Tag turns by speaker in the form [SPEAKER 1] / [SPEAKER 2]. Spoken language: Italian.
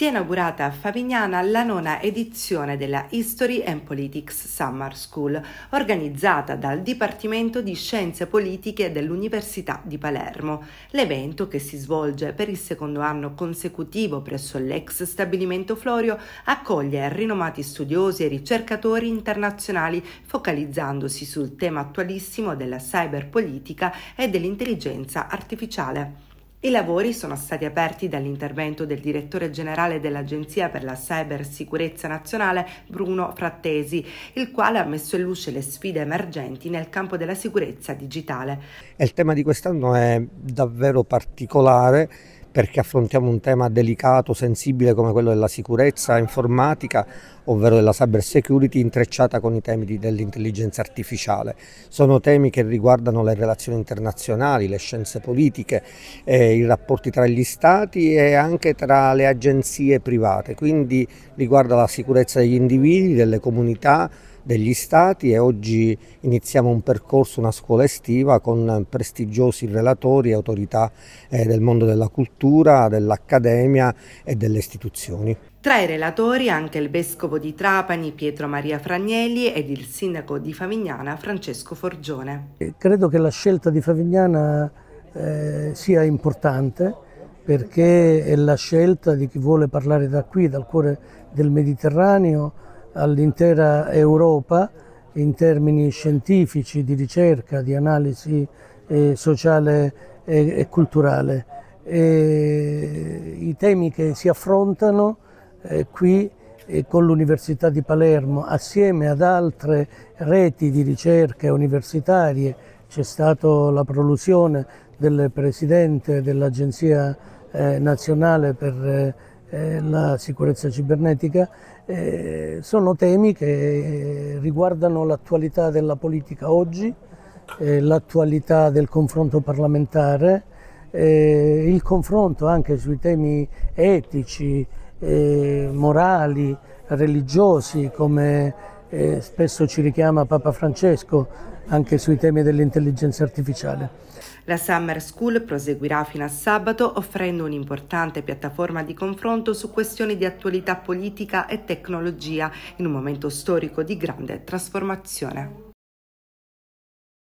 [SPEAKER 1] si è inaugurata a Favignana la nona edizione della History and Politics Summer School, organizzata dal Dipartimento di Scienze Politiche dell'Università di Palermo. L'evento, che si svolge per il secondo anno consecutivo presso l'ex stabilimento Florio, accoglie rinomati studiosi e ricercatori internazionali focalizzandosi sul tema attualissimo della cyberpolitica e dell'intelligenza artificiale. I lavori sono stati aperti dall'intervento del direttore generale dell'Agenzia per la Cybersicurezza Nazionale Bruno Frattesi, il quale ha messo in luce le sfide emergenti nel campo della sicurezza digitale.
[SPEAKER 2] Il tema di quest'anno è davvero particolare perché affrontiamo un tema delicato, sensibile come quello della sicurezza informatica, ovvero della cyber security intrecciata con i temi dell'intelligenza artificiale. Sono temi che riguardano le relazioni internazionali, le scienze politiche, eh, i rapporti tra gli stati e anche tra le agenzie private, quindi riguarda la sicurezza degli individui, delle comunità, degli stati e oggi iniziamo un percorso, una scuola estiva con prestigiosi relatori e autorità eh, del mondo della cultura, dell'accademia e delle istituzioni.
[SPEAKER 1] Tra i relatori anche il vescovo di Trapani Pietro Maria Fragnelli ed il sindaco di Favignana Francesco Forgione.
[SPEAKER 3] Credo che la scelta di Favignana eh, sia importante perché è la scelta di chi vuole parlare da qui, dal cuore del Mediterraneo, all'intera Europa in termini scientifici, di ricerca, di analisi eh, sociale e, e culturale. E, I temi che si affrontano eh, qui eh, con l'Università di Palermo, assieme ad altre reti di ricerca universitarie, c'è stata la prolusione del Presidente dell'Agenzia eh, nazionale per eh, la sicurezza cibernetica eh, sono temi che eh, riguardano l'attualità della politica oggi, eh, l'attualità del confronto parlamentare, eh, il confronto anche sui temi etici, eh, morali, religiosi come e spesso ci richiama Papa Francesco anche sui temi dell'intelligenza artificiale.
[SPEAKER 1] La Summer School proseguirà fino a sabato offrendo un'importante piattaforma di confronto su questioni di attualità politica e tecnologia in un momento storico di grande trasformazione.